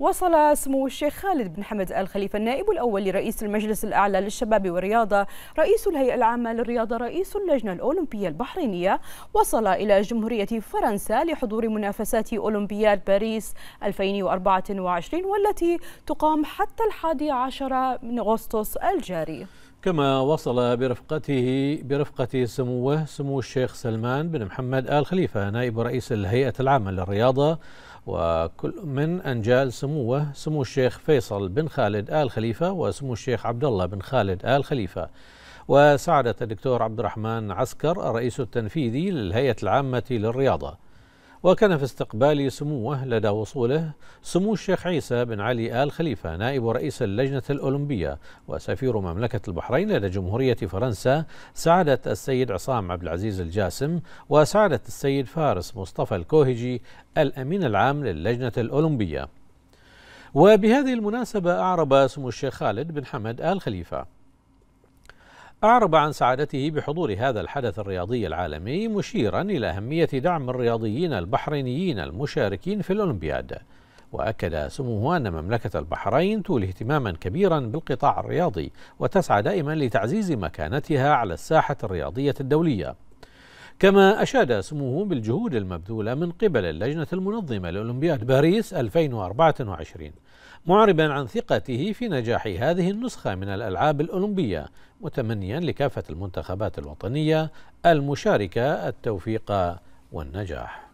وصل سمو الشيخ خالد بن حمد آل خليفة النائب الأول لرئيس المجلس الأعلى للشباب والرياضة رئيس الهيئة العامة للرياضة رئيس اللجنة الأولمبية البحرينية وصل إلى جمهورية فرنسا لحضور منافسات أولمبياد باريس 2024 والتي تقام حتى الحادي عشر من أغسطس الجاري كما وصل برفقته برفقة سموه سمو الشيخ سلمان بن محمد آل خليفة نائب رئيس الهيئة العامة للرياضة وكل من أنجال سموه سمو الشيخ فيصل بن خالد آل خليفة وسمو الشيخ عبد الله بن خالد آل خليفة وسعادة الدكتور عبد الرحمن عسكر الرئيس التنفيذي للهيئة العامة للرياضة وكان في استقبال سموه لدى وصوله سمو الشيخ عيسى بن علي آل خليفة نائب رئيس اللجنة الأولمبية وسفير مملكة البحرين لدى جمهورية فرنسا سعادة السيد عصام عبد العزيز الجاسم وسعادة السيد فارس مصطفى الكوهجي الأمين العام للجنة الأولمبية وبهذه المناسبة أعرب سمو الشيخ خالد بن حمد آل خليفة أعرب عن سعادته بحضور هذا الحدث الرياضي العالمي مشيرا إلى أهمية دعم الرياضيين البحرينيين المشاركين في الأولمبياد وأكد سموه أن مملكة البحرين تولي اهتماما كبيرا بالقطاع الرياضي وتسعى دائما لتعزيز مكانتها على الساحة الرياضية الدولية كما أشاد سموه بالجهود المبذولة من قبل اللجنة المنظمة لأولمبياد باريس 2024 معربا عن ثقته في نجاح هذه النسخة من الألعاب الأولمبية متمنيا لكافة المنتخبات الوطنية المشاركة التوفيق والنجاح